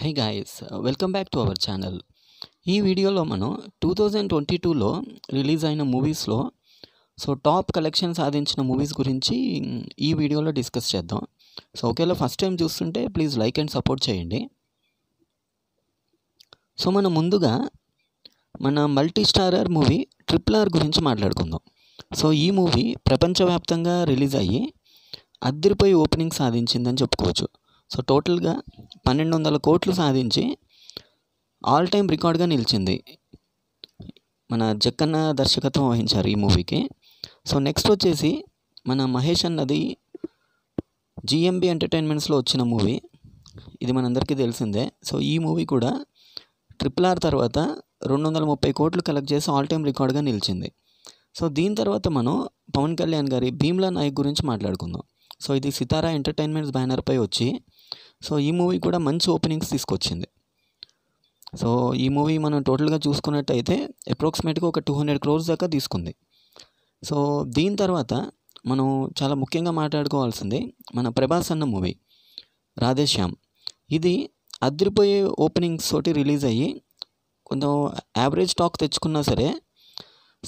high guys welcome back to our channel ఈ వీడియోలో మనం టూ థౌజండ్ ట్వంటీ టూలో రిలీజ్ అయిన మూవీస్లో సో టాప్ కలెక్షన్ సాధించిన మూవీస్ గురించి ఈ వీడియోలో డిస్కస్ చేద్దాం సో ఒకవేళ ఫస్ట్ టైం చూస్తుంటే ప్లీజ్ లైక్ అండ్ సపోర్ట్ చేయండి సో మనం ముందుగా మన multi starrer movie triple R గురించి మాట్లాడుకుందాం సో ఈ మూవీ ప్రపంచవ్యాప్తంగా రిలీజ్ అయ్యి అద్దరిపై ఓపెనింగ్ సాధించిందని చెప్పుకోవచ్చు సో టోటల్గా పన్నెండు వందల కోట్లు సాధించి ఆల్ టైమ్ రికార్డ్గా నిలిచింది మన జక్కన్న దర్శకత్వం వహించారు ఈ మూవీకి సో నెక్స్ట్ వచ్చేసి మన మహేష్ అన్నది జిఎంబి ఎంటర్టైన్మెంట్స్లో వచ్చిన మూవీ ఇది మనందరికీ తెలిసిందే సో ఈ మూవీ కూడా ట్రిపుల్ ఆర్ తర్వాత రెండు వందల ముప్పై కోట్లు కలెక్ట్ చేసి ఆల్ టైమ్ రికార్డ్గా నిలిచింది సో దీని తర్వాత మనం పవన్ కళ్యాణ్ గారి భీమ్లా నాయక్ గురించి మాట్లాడుకుందాం సో ఇది సితారా ఎంటర్టైన్మెంట్స్ బ్యానర్పై వచ్చి సో ఈ మూవీ కూడా మంచి ఓపెనింగ్స్ తీసుకొచ్చింది సో ఈ మూవీ మనం టోటల్గా చూసుకున్నట్టయితే అప్రాక్సిమేట్గా ఒక టూ హండ్రెడ్ క్రోర్స్ దాకా తీసుకుంది సో దీని తర్వాత మనం చాలా ముఖ్యంగా మాట్లాడుకోవాల్సింది మన ప్రభాస్ అన్న మూవీ రాధేశ్యామ్ ఇది అదిరిపోయే ఓపెనింగ్స్ తోటి రిలీజ్ అయ్యి కొంచెం యావరేజ్ టాక్ తెచ్చుకున్నా సరే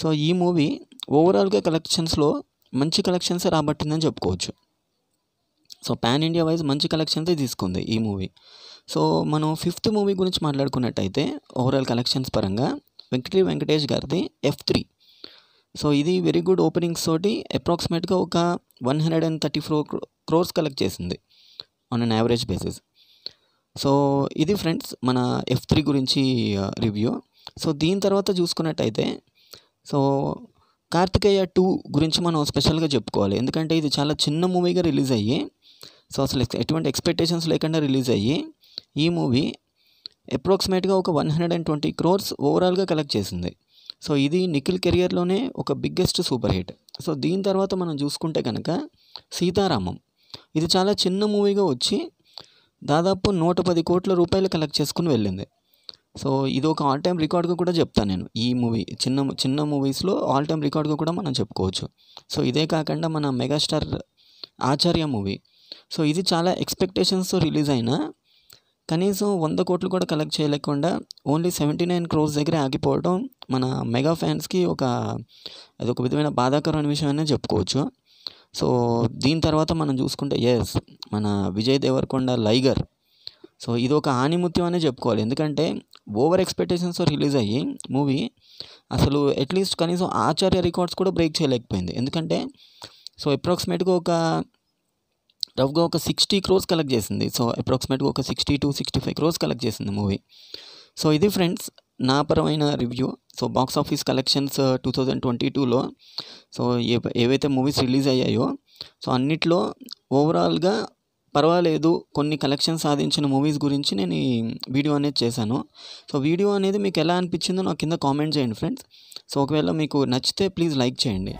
సో ఈ మూవీ ఓవరాల్గా కలెక్షన్స్లో మంచి కలెక్షన్స్ రాబట్టిందని చెప్పుకోవచ్చు సో పాన్ ఇండియా వైజ్ మంచి కలెక్షన్స్ తీసుకుంది ఈ మూవీ సో మనం ఫిఫ్త్ మూవీ గురించి మాట్లాడుకున్నట్టయితే ఓవరాల్ కలెక్షన్స్ పరంగా వెంకటి వెంకటేష్ గారిది ఎఫ్ త్రీ సో ఇది వెరీ గుడ్ ఓపెనింగ్స్ తోటి అప్రాక్సిమేట్గా ఒక one hundred and thirty four crores collect చేసింది on an average basis so ఇది ఫ్రెండ్స్ మన ఎఫ్ త్రీ గురించి రివ్యూ సో దీని తర్వాత చూసుకున్నట్టయితే సో కార్తికేయ టూ గురించి మనం స్పెషల్గా చెప్పుకోవాలి ఎందుకంటే ఇది చాలా చిన్న మూవీగా రిలీజ్ అయ్యి సో అసలు ఎటువంటి ఎక్స్పెక్టేషన్స్ లేకుండా రిలీజ్ అయ్యి ఈ మూవీ అప్రాక్సిమేట్గా ఒక one hundred and twenty crores ఓవరాల్గా కలెక్ట్ చేసింది సో ఇది నిఖిల్ కెరియర్లోనే ఒక బిగ్గెస్ట్ సూపర్ హిట్ సో దీని తర్వాత మనం చూసుకుంటే కనుక సీతారామం ఇది చాలా చిన్న మూవీగా వచ్చి దాదాపు నూట పది కోట్ల రూపాయలు కలెక్ట్ చేసుకుని వెళ్ళింది సో ఇది ఒక ఆల్ టైమ్ రికార్డ్గా కూడా చెప్తాను నేను ఈ మూవీ చిన్న చిన్న మూవీస్లో ఆల్ టైమ్ రికార్డ్గా కూడా మనం చెప్పుకోవచ్చు సో ఇదే కాకుండా మన మెగాస్టార్ ఆచార్య మూవీ సో ఇది చాలా ఎక్స్పెక్టేషన్స్తో రిలీజ్ అయిన కనీసం వంద కోట్లు కూడా కలెక్ట్ చేయలేకుండా ఓన్లీ సెవెంటీ నైన్ క్రోర్స్ దగ్గరే ఆగిపోవడం మన మెగా ఫ్యాన్స్కి ఒక అది ఒక విధమైన బాధాకరమైన విషయమనే చెప్పుకోవచ్చు సో దీని తర్వాత మనం చూసుకుంటే ఎస్ మన విజయ్ దేవరకొండ లైగర్ సో ఇది ఒక ఆనిముత్యం అనే చెప్పుకోవాలి ఎందుకంటే ఓవర్ ఎక్స్పెక్టేషన్స్తో రిలీజ్ అయ్యి మూవీ అసలు అట్లీస్ట్ కనీసం ఆచార్య రికార్డ్స్ కూడా బ్రేక్ చేయలేకపోయింది ఎందుకంటే సో అప్రాక్సిమేట్గా ఒక రఫ్గా ఒక సిక్స్టీ క్రోర్స్ కలెక్ట్ చేసింది సో అప్రాక్సిమేట్గా ఒక sixty to sixty five crores collect చేసింది మూవీ సో ఇది ఫ్రెండ్స్ నా పరమైన review so box office collections two thousand twenty టూలో సో ఏ ఏవైతే మూవీస్ రిలీజ్ అయ్యాయో సో అన్నిట్లో ఓవరాల్గా పర్వాలేదు కొన్ని కలెక్షన్ సాధించిన మూవీస్ గురించి నేను ఈ వీడియో అనేది చేశాను సో వీడియో అనేది మీకు ఎలా అనిపించిందో నాకు కింద కామెంట్ చేయండి ఫ్రెండ్స్ సో ఒకవేళ మీకు నచ్చితే ప్లీజ్ లైక్ చేయండి